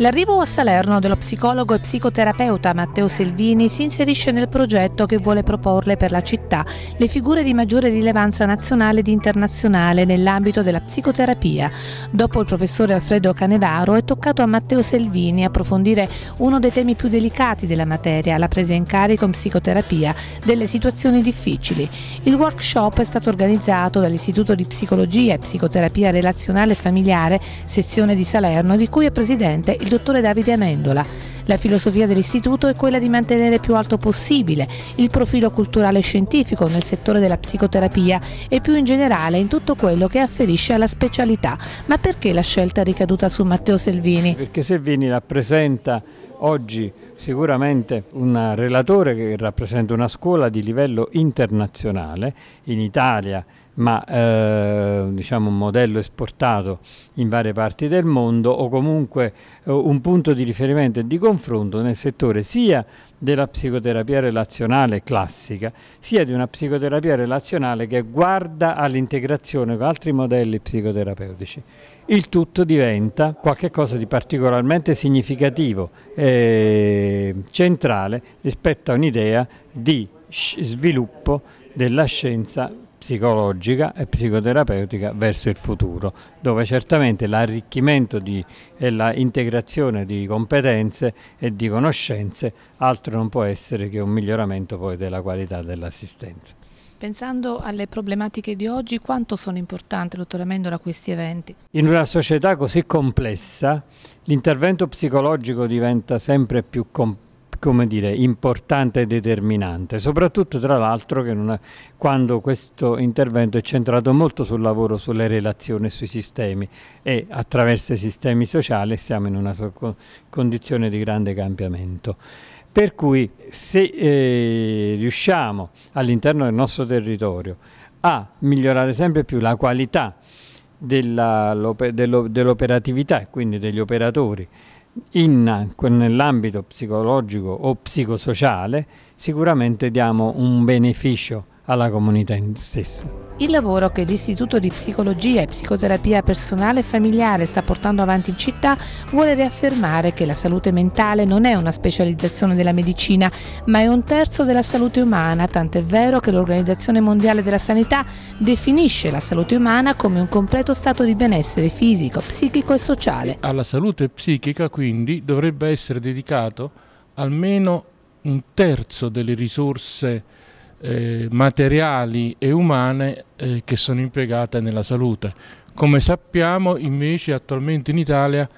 L'arrivo a Salerno dello psicologo e psicoterapeuta Matteo Selvini si inserisce nel progetto che vuole proporle per la città le figure di maggiore rilevanza nazionale ed internazionale nell'ambito della psicoterapia. Dopo il professore Alfredo Canevaro è toccato a Matteo Selvini approfondire uno dei temi più delicati della materia, la presa in carico in psicoterapia delle situazioni difficili. Il workshop è stato organizzato dall'Istituto di Psicologia e Psicoterapia Relazionale e Familiare, sezione di Salerno, di cui è presidente il dottore Davide Amendola. La filosofia dell'istituto è quella di mantenere più alto possibile il profilo culturale scientifico nel settore della psicoterapia e più in generale in tutto quello che afferisce alla specialità. Ma perché la scelta è ricaduta su Matteo Selvini? Perché Selvini rappresenta oggi sicuramente un relatore che rappresenta una scuola di livello internazionale in Italia ma eh, diciamo un modello esportato in varie parti del mondo o comunque eh, un punto di riferimento e di confronto nel settore sia della psicoterapia relazionale classica sia di una psicoterapia relazionale che guarda all'integrazione con altri modelli psicoterapeutici. Il tutto diventa qualcosa di particolarmente significativo e centrale rispetto a un'idea di sviluppo della scienza psicologica e psicoterapeutica verso il futuro, dove certamente l'arricchimento e l'integrazione di competenze e di conoscenze altro non può essere che un miglioramento poi della qualità dell'assistenza. Pensando alle problematiche di oggi, quanto sono importanti, dottor Amendola, questi eventi? In una società così complessa, l'intervento psicologico diventa sempre più complesso come dire, importante e determinante, soprattutto tra l'altro quando questo intervento è centrato molto sul lavoro, sulle relazioni, e sui sistemi e attraverso i sistemi sociali siamo in una condizione di grande cambiamento. Per cui se eh, riusciamo all'interno del nostro territorio a migliorare sempre più la qualità dell'operatività dell e quindi degli operatori nell'ambito psicologico o psicosociale sicuramente diamo un beneficio alla comunità stessa. Il lavoro che l'Istituto di Psicologia e Psicoterapia Personale e Familiare sta portando avanti in città vuole riaffermare che la salute mentale non è una specializzazione della medicina, ma è un terzo della salute umana, tant'è vero che l'Organizzazione Mondiale della Sanità definisce la salute umana come un completo stato di benessere fisico, psichico e sociale. Alla salute psichica quindi dovrebbe essere dedicato almeno un terzo delle risorse eh, materiali e umane eh, che sono impiegate nella salute. Come sappiamo invece attualmente in Italia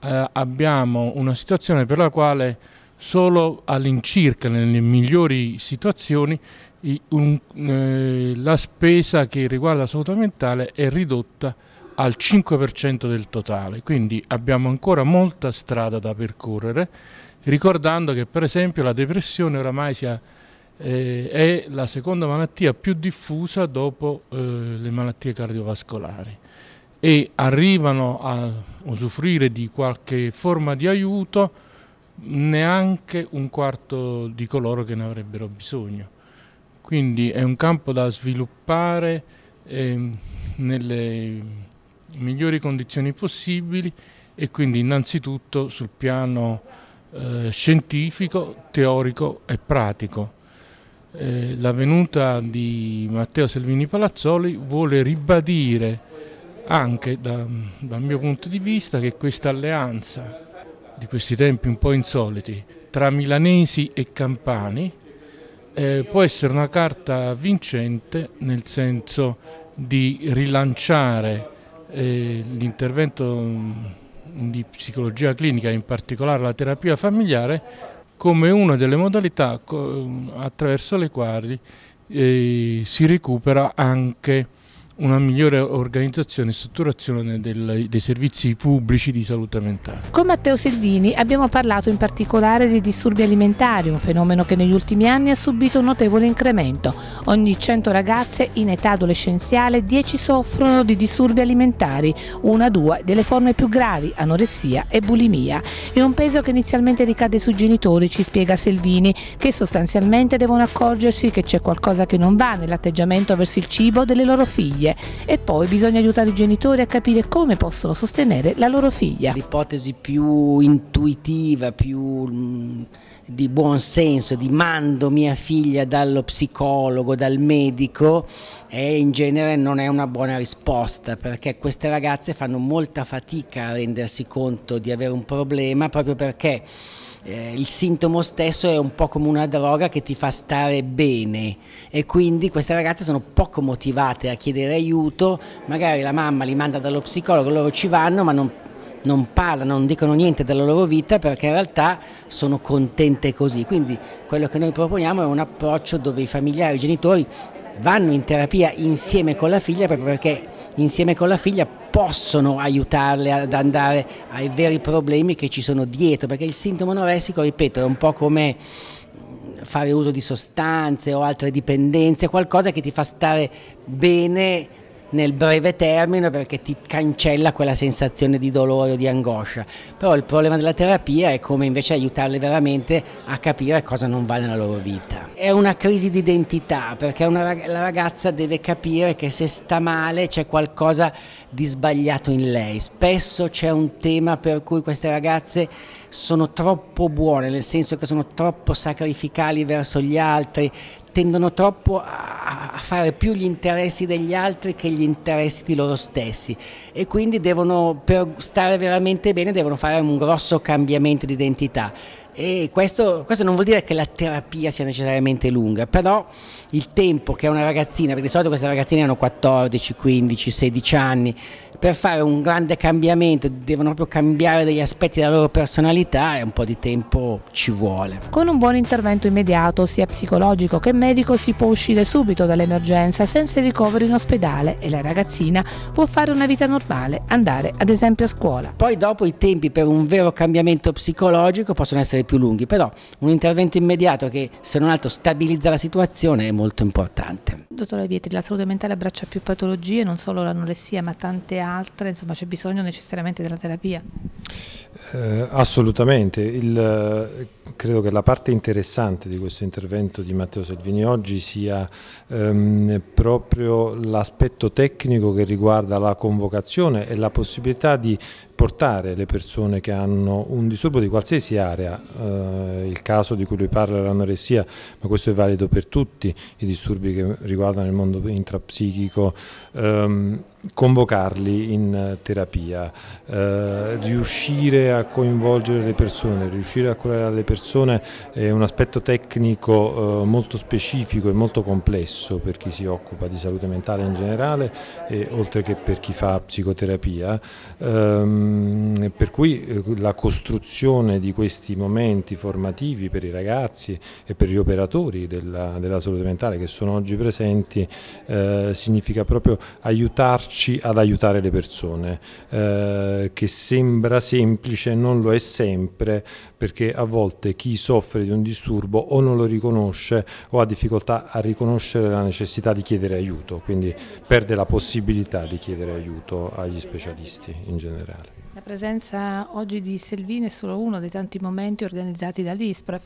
eh, abbiamo una situazione per la quale solo all'incirca nelle migliori situazioni un, eh, la spesa che riguarda la salute mentale è ridotta al 5% del totale, quindi abbiamo ancora molta strada da percorrere, ricordando che per esempio la depressione oramai si è eh, è la seconda malattia più diffusa dopo eh, le malattie cardiovascolari e arrivano a usufruire di qualche forma di aiuto neanche un quarto di coloro che ne avrebbero bisogno. Quindi è un campo da sviluppare eh, nelle migliori condizioni possibili e quindi innanzitutto sul piano eh, scientifico, teorico e pratico. Eh, la venuta di Matteo Salvini Palazzoli vuole ribadire anche da, dal mio punto di vista che questa alleanza di questi tempi un po' insoliti tra milanesi e campani eh, può essere una carta vincente nel senso di rilanciare eh, l'intervento mm, di psicologia clinica, in particolare la terapia familiare, come una delle modalità attraverso le quali eh, si recupera anche una migliore organizzazione e strutturazione del, dei servizi pubblici di salute mentale. Con Matteo Silvini abbiamo parlato in particolare dei disturbi alimentari, un fenomeno che negli ultimi anni ha subito un notevole incremento. Ogni 100 ragazze in età adolescenziale 10 soffrono di disturbi alimentari, una o due delle forme più gravi, anoressia e bulimia. È un peso che inizialmente ricade sui genitori, ci spiega Silvini, che sostanzialmente devono accorgersi che c'è qualcosa che non va nell'atteggiamento verso il cibo delle loro figlie famiglie e poi bisogna aiutare i genitori a capire come possono sostenere la loro figlia. L'ipotesi più intuitiva, più mm, di buon senso, di mando mia figlia dallo psicologo, dal medico, e in genere non è una buona risposta perché queste ragazze fanno molta fatica a rendersi conto di avere un problema proprio perché eh, il sintomo stesso è un po' come una droga che ti fa stare bene e quindi queste ragazze sono poco motivate a chiedere aiuto, magari la mamma li manda dallo psicologo, loro ci vanno ma non, non parlano, non dicono niente della loro vita perché in realtà sono contente così. Quindi quello che noi proponiamo è un approccio dove i familiari, i genitori vanno in terapia insieme con la figlia proprio perché insieme con la figlia possono aiutarle ad andare ai veri problemi che ci sono dietro, perché il sintomo anoressico, ripeto, è un po' come mm, fare uso di sostanze o altre dipendenze, qualcosa che ti fa stare bene nel breve termine perché ti cancella quella sensazione di dolore o di angoscia. Però il problema della terapia è come invece aiutarle veramente a capire cosa non va nella loro vita. È una crisi di identità perché una, la ragazza deve capire che se sta male c'è qualcosa di sbagliato in lei. Spesso c'è un tema per cui queste ragazze sono troppo buone, nel senso che sono troppo sacrificali verso gli altri, tendono troppo a fare più gli interessi degli altri che gli interessi di loro stessi e quindi devono, per stare veramente bene devono fare un grosso cambiamento di identità. E questo, questo, non vuol dire che la terapia sia necessariamente lunga, però il tempo che una ragazzina, perché di solito queste ragazzine hanno 14, 15, 16 anni, per fare un grande cambiamento, devono proprio cambiare degli aspetti della loro personalità e un po' di tempo ci vuole. Con un buon intervento immediato, sia psicologico che medico, si può uscire subito dall'emergenza senza il ricovero in ospedale e la ragazzina può fare una vita normale, andare ad esempio a scuola. Poi dopo i tempi per un vero cambiamento psicologico possono essere essere più lunghi, però un intervento immediato che se non altro stabilizza la situazione è molto importante. Dottore Vietri, la salute mentale abbraccia più patologie, non solo l'anoressia ma tante altre, insomma c'è bisogno necessariamente della terapia? Eh, assolutamente, Il, eh, credo che la parte interessante di questo intervento di Matteo Salvini oggi sia ehm, proprio l'aspetto tecnico che riguarda la convocazione e la possibilità di portare le persone che hanno un disturbo di qualsiasi area, eh, il caso di cui lui parla è l'anoressia, ma questo è valido per tutti i disturbi che riguardano il mondo intrapsichico, ehm, convocarli in eh, terapia, eh, riuscire a coinvolgere le persone, riuscire a curare le persone è un aspetto tecnico eh, molto specifico e molto complesso per chi si occupa di salute mentale in generale e, oltre che per chi fa psicoterapia, ehm, per cui eh, la costruzione di questi momenti formativi per i ragazzi e per gli operatori della, della salute mentale che sono oggi presenti eh, significa proprio aiutarci provarci ad aiutare le persone, eh, che sembra semplice, non lo è sempre, perché a volte chi soffre di un disturbo o non lo riconosce o ha difficoltà a riconoscere la necessità di chiedere aiuto, quindi perde la possibilità di chiedere aiuto agli specialisti in generale. La presenza oggi di Selvini è solo uno dei tanti momenti organizzati dall'ISPREF.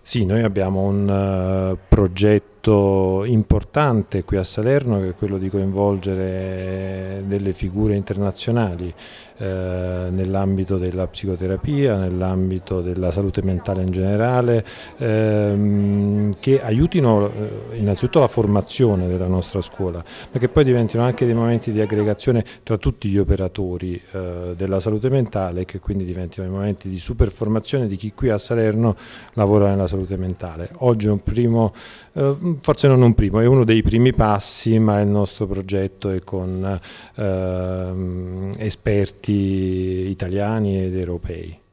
Sì, noi abbiamo un uh, progetto progetto importante qui a Salerno che è quello di coinvolgere delle figure internazionali eh, nell'ambito della psicoterapia, nell'ambito della salute mentale in generale, ehm, che aiutino eh, innanzitutto la formazione della nostra scuola, ma che poi diventino anche dei momenti di aggregazione tra tutti gli operatori eh, della salute mentale e che quindi diventino dei momenti di superformazione di chi qui a Salerno lavora nella salute mentale. Oggi è un primo eh, Mm, forse non un primo, è uno dei primi passi, ma il nostro progetto è con eh, esperti italiani ed europei.